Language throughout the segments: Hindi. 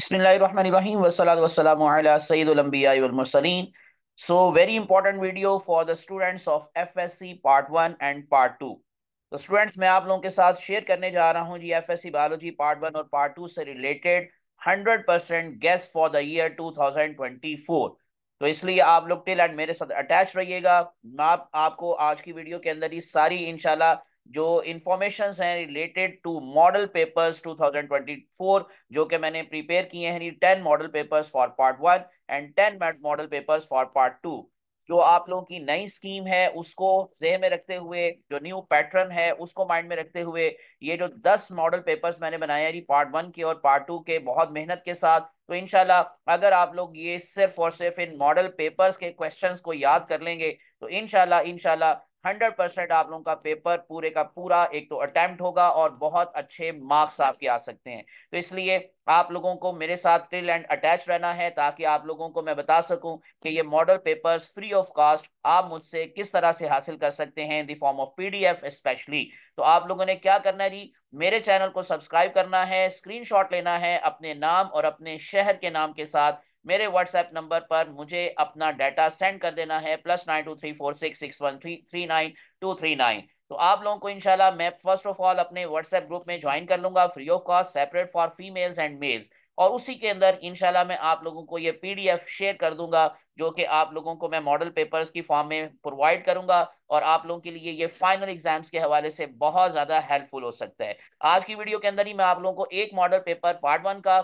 Bismillahirrahmanirrahim. Wassalatu wassalamu ala Sayyidul Anbiya wal Mursaleen. So very important video for the students of FSC part 1 and part 2. तो so, स्टूडेंट्स मैं आप लोगों के साथ शेयर करने जा रहा हूं जी एफएससी बायोलॉजी पार्ट 1 और पार्ट 2 से related 100% guess for the year 2024 तो इसलिए आप लोग टिल एंड मेरे साथ अटैच रहिएगा मैं आप, आपको आज की वीडियो के अंदर ही सारी इंशाल्लाह जो इंफॉर्मेशन हैं रिलेटेड टू मॉडल पेपर्स 2024 जो कि मैंने प्रिपेयर किए हैं ten model papers for part one and ten model papers for part two जो आप लोगों की नई स्कीम है उसको जेह में रखते हुए जो न्यू पैटर्न है उसको माइंड में रखते हुए ये जो दस मॉडल पेपर्स मैंने बनाए हैं पार्ट वन के और पार्ट टू के बहुत मेहनत के साथ तो इनशाला अगर आप लोग ये सिर्फ और सिर्फ इन मॉडल पेपर्स के क्वेश्चंस को याद कर लेंगे तो इनशाला इनशाला हंड्रेड परसेंट आप लोगों का पेपर पूरे का पूरा एक तो अटेम्प्ट होगा और बहुत अच्छे मार्क्स आपके आ सकते हैं तो इसलिए आप लोगों को मेरे साथ टिल एंड अटैच रहना है ताकि आप लोगों को मैं बता सकूं कि ये model papers free of cost आप मुझसे किस तरह से हासिल कर सकते हैं in the form of PDF specially तो आप लोगों ने क्या करना है जी मेरे चैनल को सब्सक्राइब करना है स्क्रीनशॉट लेना है अपने नाम और अपने शहर के नाम के साथ मेरे व्हाट्सएप नंबर पर मुझे अपना डाटा सेंड कर देना है plus nine two three four six six one three three nine two three nine तो आप लोगों को इंशाल्लाह मैं फर्स्ट ऑफ ऑल अपने व्हाट्सएप ग्रुप में ज्वाइन कर लूंगा free of cost separate for females and males और उसी के अंदर इनशाला मैं आप लोगों को ये पीडीएफ शेयर कर दूंगा जो कि आप लोगों को मैं मॉडल पेपर्स की फॉर्म में प्रोवाइड करूंगा और आप लोगों के लिए ये फाइनल एग्जाम्स के हवाले से बहुत ज़्यादा हेल्पफुल हो सकता है आज की वीडियो के अंदर ही मैं आप लोगों को एक मॉडल पेपर पार्ट वन का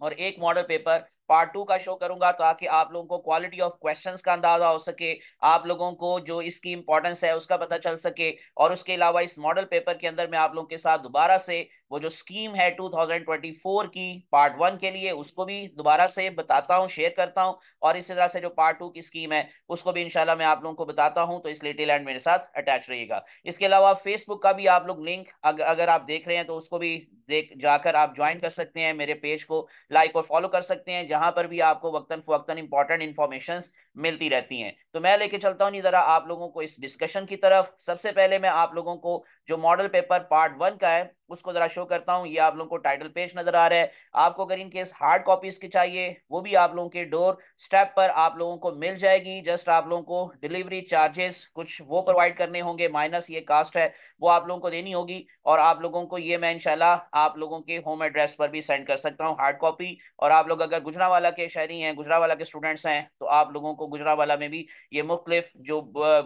और एक मॉडल पेपर पार्ट टू का शो करूंगा ताकि आप लोगों को क्वालिटी ऑफ क्वेश्चंस का अंदाजा हो सके आप लोगों को जो इसकी इंपॉर्टेंस है उसका पता चल सके और उसके अलावा इस मॉडल पेपर के अंदर मैं आप लोगों के साथ दोबारा से वो जो स्कीम है 2024 की पार्ट वन के लिए उसको भी दोबारा से बताता हूँ शेयर करता हूँ और इसी तरह से जो पार्ट टू की स्कीम है उसको भी इनशाला मैं आप लोगों को बताता हूँ तो इस टेल एंड मेरे साथ अटैच रहिएगा इसके अलावा फेसबुक का भी आप लोग लिंक अग, अगर आप देख रहे हैं तो उसको भी देख जाकर आप ज्वाइन कर सकते हैं मेरे पेज को लाइक और फॉलो कर सकते हैं जहां पर भी आपको वक्तन फवक्ता इंपॉर्टेंट इन्फॉर्मेशन मिलती रहती हैं तो मैं लेके चलता हूँ जरा आप लोगों को इस डिस्कशन की तरफ सबसे पहले मैं आप लोगों को जो मॉडल पेपर पार्ट वन का है उसको जरा शो करता हूँ ये आप लोगों को टाइटल पेज नजर आ रहा है आपको अगर इन हार्ड कॉपीज की चाहिए वो भी आप लोगों के डोर स्टेप पर आप लोगों को मिल जाएगी जस्ट आप लोगों को डिलीवरी चार्जेस कुछ वो प्रोवाइड करने होंगे माइनस ये कास्ट है वो आप लोगों को देनी होगी और आप लोगों को ये मैं इनशाला आप लोगों के होम एड्रेस पर भी सेंड कर सकता हूँ हार्ड कॉपी और आप लोग अगर गुजरात गुजरावाला के शहरी हैं गुजरावाला के स्टूडेंट्स हैं तो आप लोगों को गुजरावाला में भी ये मुख्तलिफ जो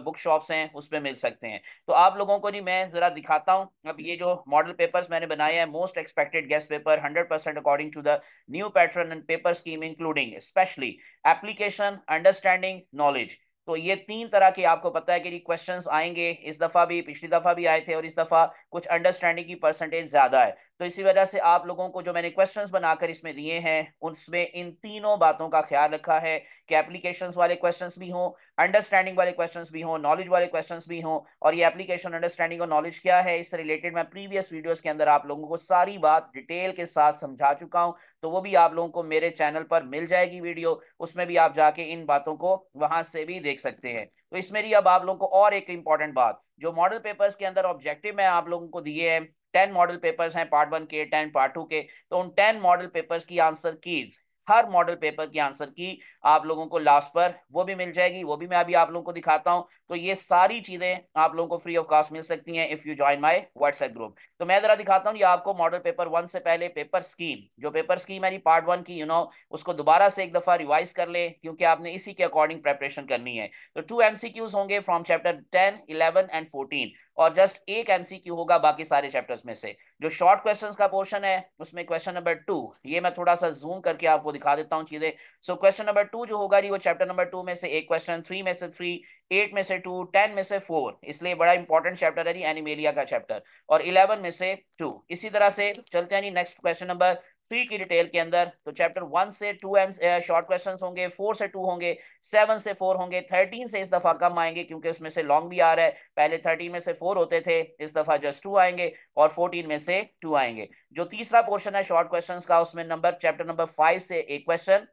बुक शॉप्स हैं उस पर मिल सकते हैं तो आप लोगों को नहीं मैं ज़रा दिखाता हूँ अब ये जो मॉडल पेपर्स मैंने बनाए हैं most expected guess paper hundred percent according to the new pattern and paper scheme including specially application understanding knowledge तो ये तीन तरह के आपको पता है कि क्वेश्चंस आएंगे इस दफा भी पिछली दफा भी आए थे और इस दफा कुछ अंडरस्टैंडिंग की परसेंटेज ज्यादा है तो इसी वजह से आप लोगों को जो मैंने क्वेश्चंस बनाकर इसमें दिए हैं उसमें इन तीनों बातों का ख्याल रखा है कि एप्लीकेशंस वाले क्वेश्चंस भी हों अंडरस्टैंडिंग वाले क्वेश्चंस भी हों नॉलेज वाले क्वेश्चंस भी हों और ये एप्लीकेशन अंडरस्टैंडिंग और नॉलेज क्या है इससे रिलेटेड मैं प्रीवियस वीडियोस के अंदर आप लोगों को सारी बात डिटेल के साथ समझा चुका हूँ तो वो भी आप लोगों को मेरे चैनल पर मिल जाएगी वीडियो उसमें भी आप जाके इन बातों को वहां से भी देख सकते हैं तो इसमें भी अब आप लोगों को और एक इंपॉर्टेंट बात जो मॉडल पेपर्स के अंदर ऑब्जेक्टिव में आप लोगों को दिए हैं टेन मॉडल पेपर्स हैं पार्ट वन के टेन पार्ट टू के तो उन टेन मॉडल पेपर्स की आंसर कीज हर मॉडल पेपर की आंसर की आप लोगों को लास्ट पर वो भी मिल जाएगी वो भी मैं अभी आप लोगों को दिखाता हूँ तो ये सारी चीज़ें आप लोगों को फ्री ऑफ कॉस्ट मिल सकती हैं if you join my WhatsApp group तो मैं ज़रा दिखाता हूँ ये आपको मॉडल पेपर वन से पहले पेपर स्कीम जो पेपर स्कीम है पार्ट वन की यू you नो know, उसको दोबारा से एक दफ़ा रिवाइज कर ले क्योंकि आपने इसी के अकॉर्डिंग प्रेपरेशन करनी है तो टू एम होंगे from chapter ten eleven and fourteen और जस्ट एक एमसीक्यू होगा बाकी सारे चैप्टर्स में से जो शॉर्ट क्वेश्चंस का पोर्शन है उसमें क्वेश्चन नंबर टू ये मैं थोड़ा सा जूम करके आपको दिखा देता हूँ चीजें सो क्वेश्चन नंबर टू जो होगा जी वो चैप्टर नंबर टू में से एक क्वेश्चन थ्री में से थ्री एट में से टू टेन में से फोर इसलिए बड़ा इंपॉर्टेंट चैप्टर है जी एनिमेलिया का चैप्टर और इलेवन में से टू इसी तरह से चलते हैं जी नेक्स्ट क्वेश्चन नंबर थ्री की डिटेल के अंदर तो चैप्टर वन से टू एम शॉर्ट क्वेश्चन होंगे फोर से टू होंगे सेवन से फोर होंगे थर्टीन से इस दफा कम आएंगे क्योंकि उसमें से लॉन्ग भी आ रहा है पहले थर्टीन में से फोर होते थे इस दफा जस्ट टू आएंगे और फोर्टीन में से टू आएंगे जो तीसरा पोर्शन है शॉर्ट क्वेश्चन का उसमें नंबर चैप्टर नंबर फाइव से एक क्वेश्चन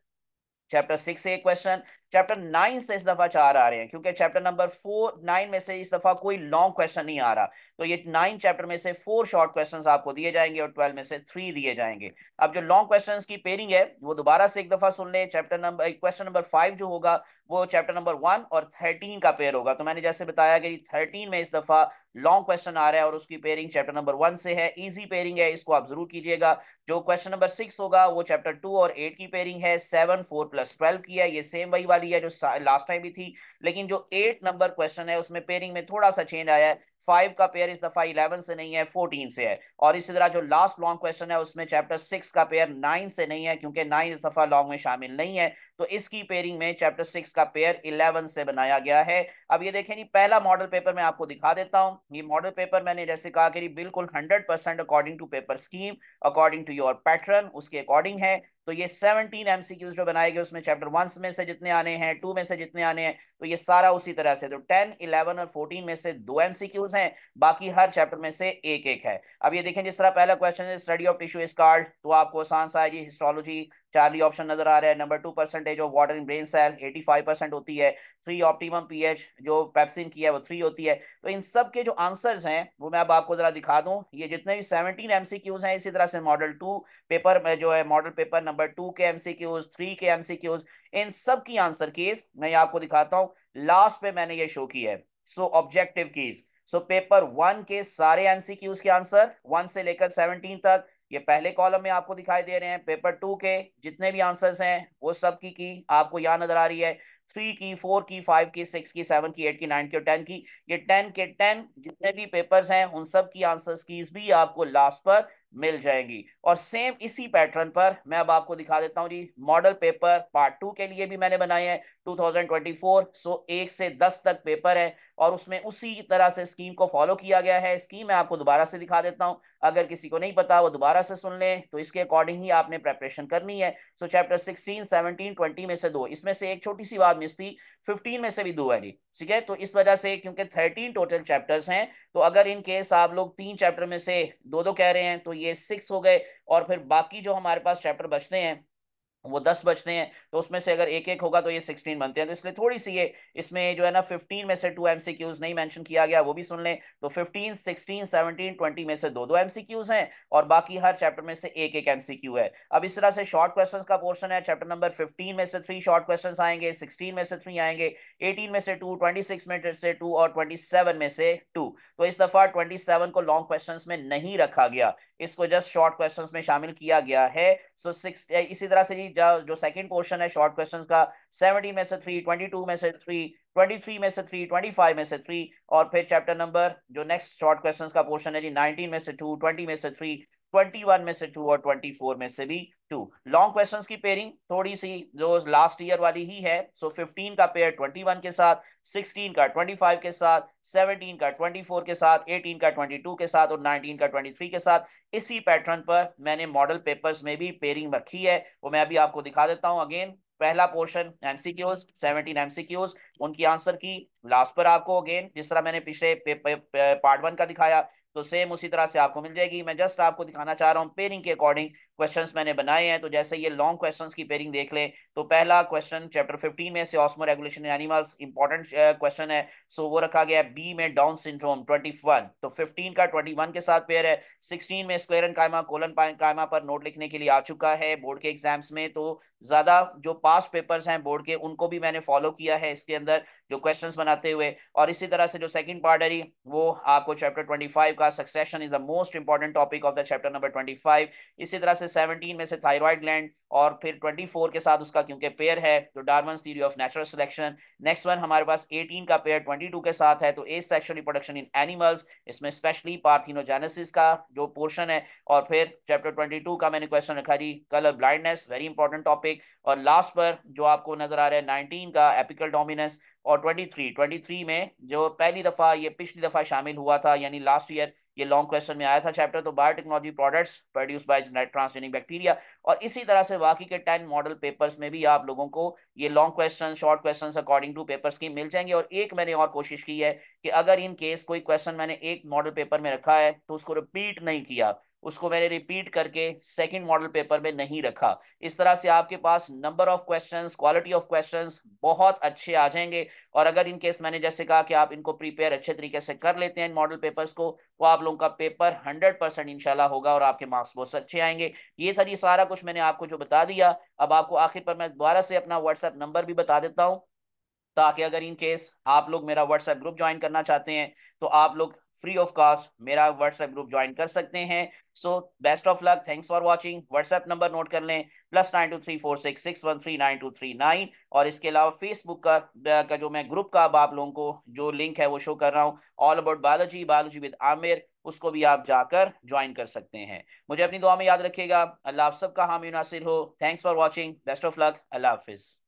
चैप्टर सिक्स से एक क्वेश्चन चैप्टर नाइन से इस दफा चार आ रहे हैं क्योंकि चैप्टर नंबर फोर नाइन में से इस दफा कोई लॉन्ग क्वेश्चन नहीं आ रहा तो ये नाइन चैप्टर में से फोर शॉर्ट क्वेश्चंस आपको दिए जाएंगे और ट्वेल्व में से थ्री दिए जाएंगे अब जो लॉन्ग क्वेश्चंस की पेयरिंग है वो दोबारा से एक दफा सुन ले chapter number question number five जो होगा वो चैप्टर नंबर वन और थर्टीन का पेयर होगा तो मैंने जैसे बताया कि थर्टीन में इस दफा लॉन्ग क्वेश्चन आ रहा है और उसकी पेयरिंग चैप्टर नंबर वन से है इजी पेयरिंग है इसको आप जरूर कीजिएगा जो क्वेश्चन नंबर सिक्स होगा वो चैप्टर टू और एट की पेयरिंग है सेवन फोर प्लस ट्वेल्व की है ये सेम वही वाली है जो लास्ट टाइम भी थी लेकिन जो एट नंबर क्वेश्चन है उसमें पेयरिंग में थोड़ा सा चेंज आया है फाइव का पेयर इस दफा इलेवन से नहीं है फोर्टीन से है और इसी तरह जो लास्ट लॉन्ग क्वेश्चन है उसमें चैप्टर सिक्स का पेयर नाइन से नहीं है क्योंकि नाइन इस दफा लॉन्ग में शामिल नहीं है तो इसकी पेयरिंग में चैप्टर सिक्स का पेयर इलेवन से बनाया गया है अब ये देखें नहीं, पहला मॉडल पेपर मैं आपको दिखा देता हूँ ये मॉडल पेपर मैंने जैसे कहा कि बिल्कुल hundred percent according to paper scheme according to your pattern उसके अकॉर्डिंग है तो ये 17 एमसीक्यूज जो बनाए गए उसमें चैप्टर वन में से जितने आने हैं टू में से जितने आने हैं तो ये सारा उसी तरह से तो 10, 11 और 14 में से दो एमसीक्यूज टिश्यूज हैं बाकी हर चैप्टर में से एक एक है अब ये देखें जिस तरह पहला क्वेश्चन है study of tissue is card तो आपको आसान सा जी हिस्ट्रोलॉजी चार ही ऑप्शन नजर आ रहा है number two percentage of water in brain cell eighty five percent होती है थ्री ऑप्टिमम पीएच जो पेप्सिन की है वो थ्री होती है तो इन सब के जो आंसर्स हैं वो मैं अब आपको जरा दिखा दूं ये जितने भी सेवनटीन एमसीक्यूज हैं इसी तरह से मॉडल टू पेपर में जो है मॉडल पेपर नंबर टू के एमसीक्यूज थ्री के एमसीक्यूज इन सब की आंसर कीज मैं आपको दिखाता हूँ लास्ट पे मैंने ये शो की है so objective keys so paper one के सारे एमसीक्यूज के आंसर वन से लेकर सेवनटीन तक ये पहले कॉलम में आपको दिखाई दे रहे हैं पेपर टू के जितने भी आंसर्स हैं वो सब की की आपको यहाँ नजर आ रही है थ्री की फोर की फाइव की सिक्स की सेवन की एट की नाइन की और टेन की ये टेन के टेन जितने भी पेपर्स हैं उन सब की आंसर्स की भी आपको लास्ट पर मिल जाएंगी और सेम इसी पैटर्न पर मैं अब आपको दिखा देता हूँ जी मॉडल पेपर पार्ट टू के लिए भी मैंने बनाए हैं टू सो एक से दस तक पेपर है और उसमें उसी तरह से स्कीम को फॉलो किया गया है स्कीम मैं आपको दोबारा से दिखा देता हूँ अगर किसी को नहीं पता वो दोबारा से सुन लें तो इसके अकॉर्डिंग ही आपने प्रेपरेशन करनी है so chapter sixteen seventeen twenty में से दो इसमें से एक छोटी सी बात मिस थी फिफ्टीन में से भी दो है ठीक है तो इस वजह से क्योंकि थर्टीन टोटल चैप्टर्स हैं तो अगर इन केस आप लोग तीन चैप्टर में से दो दो कह रहे हैं तो ये सिक्स हो गए और फिर बाकी जो हमारे पास चैप्टर बचते हैं वो दस बचते हैं तो उसमें से अगर एक एक होगा तो ये सिक्सटीन बनते हैं तो इसलिए थोड़ी सी ये इसमें जो है ना फिफ्टीन में से टू एम नहीं मैंशन किया गया वो भी सुन लें तो फिफ्टीन सिक्सटीन सेवनटीन ट्वेंटी में से दो दो एम सी हैं और बाकी हर चैप्टर में से एक एक एम है अब इस तरह से शॉर्ट क्वेश्चन का पोर्शन है चैप्टर नंबर फिफ्टीन में से थ्री शॉर्ट क्वेश्चन आएंगे सिक्सटीन में से थ्री आएंगे एटीन में से टू ट्वेंटी सिक्स में से टू और ट्वेंटी सेवन में से टू तो इस दफा ट्वेंटी सेवन को लॉन्ग क्वेश्चन में नहीं रखा गया इसको जस्ट शॉर्ट क्वेश्चन में शामिल किया गया है सो so, सिक्स इसी तरह से जी जो सेकंड क्वेश्चन है शॉर्ट क्वेश्चन का सेवेंटी में से थ्री ट्वेंटी टू में से थ्री ट्वेंटी थ्री में से थ्री ट्वेंटी फाइव में से थ्री और फिर चैप्टर नंबर जो नेक्स्ट शॉर्ट क्वेश्चन का पोर्शन है जी नाइनटीन में से टू ट्वेंटी में से थ्री ट्वेंटी वन में से टू और ट्वेंटी फोर में से भी टू लॉन्ग क्वेश्चंस की पेयरिंग थोड़ी सी जो लास्ट ईयर वाली ही है सो so फिफ्टीन का पेयर ट्वेंटी वन के साथ सिक्सटीन का ट्वेंटी फाइव के साथ सेवनटीन का ट्वेंटी फोर के साथ एटीन का ट्वेंटी टू के साथ और नाइनटीन का ट्वेंटी थ्री के साथ इसी पैटर्न पर मैंने मॉडल पेपर्स में भी पेयरिंग रखी है वो मैं अभी आपको दिखा देता हूँ अगेन पहला पोर्शन एमसीक्यूज सेवनटीन एमसीक्यूज उनकी आंसर की लास्ट पर आपको अगेन जिस तरह मैंने पिछले पार्ट वन का दिखाया तो सेम उसी तरह से आपको मिल जाएगी मैं जस्ट आपको दिखाना चाह रहा हूँ पेयरिंग के अकॉर्डिंग क्वेश्चन मैंने बनाए हैं तो जैसे ये लॉन्ग क्वेश्चन की पेयरिंग देख लें तो पहला क्वेश्चन चैप्टर फिफ्टीन में से osmoregulation animals important question है सो वो रखा गया है बी में डाउन सिंड्रोम ट्वेंटी वन तो फिफ्टीन का ट्वेंटी वन के साथ पेयर है सिक्सटीन में स्क्लेरन कायमा कोलन कायमा पर नोट लिखने के लिए आ चुका है बोर्ड के एग्जाम्स में तो ज्यादा जो पास पेपर्स हैं बोर्ड के उनको भी मैंने फॉलो किया है इसके अंदर जो क्वेश्चंस बनाते हुए और इसी तरह से जो सेकंड पार्ट है वो आपको चैप्टर 25 का पास succession is the most important topic of the chapter number 25 इसी तरह से 17 में से थायराइड ग्लैंड और फिर 24 के साथ उसका क्योंकि पेयर है तो Darwin theory of natural selection next one हमारे पास 18 का पेयर 22 के साथ है तो asexual reproduction in animals इसमें स्पेशली पार्थिनोजेनेसिस का जो पोर्शन है और फिर चैप्टर 22 का मैंने क्वेश्चन रखा जी colour blindness very important topic और लास्ट पर जो आपको नजर आ रहा है 19 का एपिकल डोमिनेंस और 23 23 में जो पहली दफ़ा ये पिछली दफ़ा शामिल हुआ था यानी लास्ट ईयर ये लॉन्ग क्वेश्चन में आया था चैप्टर तो biotechnology products produce by transgenic bacteria और इसी तरह से बाकी के टेन मॉडल पेपर्स में भी आप लोगों को ये long question short question according to papers की मिल जाएंगे और एक मैंने और कोशिश की है कि अगर इनकेस कोई क्वेश्चन मैंने एक मॉडल पेपर में रखा है तो उसको रिपीट नहीं किया उसको मैंने रिपीट करके सेकंड मॉडल पेपर में नहीं रखा इस तरह से आपके पास number of questions quality of questions बहुत अच्छे आ जाएंगे और अगर इन केस मैंने जैसे कहा कि आप इनको प्रिपेयर अच्छे तरीके से कर लेते हैं मॉडल पेपर्स को तो आप लोगों का पेपर हंड्रेड परसेंट इनशाला होगा और आपके मार्क्स बहुत अच्छे आएंगे ये था जी सारा कुछ मैंने आपको जो बता दिया अब आपको आखिर पर मैं दोबारा से अपना व्हाट्सएप नंबर भी बता देता हूँ ताकि अगर इन केस आप लोग मेरा व्हाट्सएप ग्रुप ज्वाइन करना चाहते हैं तो आप लोग फ्री ऑफ कॉस्ट मेरा व्हाट्सएप ग्रुप ज्वाइन कर सकते हैं so best of luck thanks for watching WhatsApp number note कर लें plus nine two three four six six one three nine two three nine और इसके अलावा फेसबुक का का जो मैं ग्रुप का अब आप लोगों को जो लिंक है वो शो कर रहा हूँ all about biology biology with Aamir उसको भी आप जाकर ज्वाइन कर सकते हैं मुझे अपनी दुआ में याद रखिएगा अल्लाह आप सबका हामी नासिर हो thanks for watching best of luck अल्लाह हाफिज़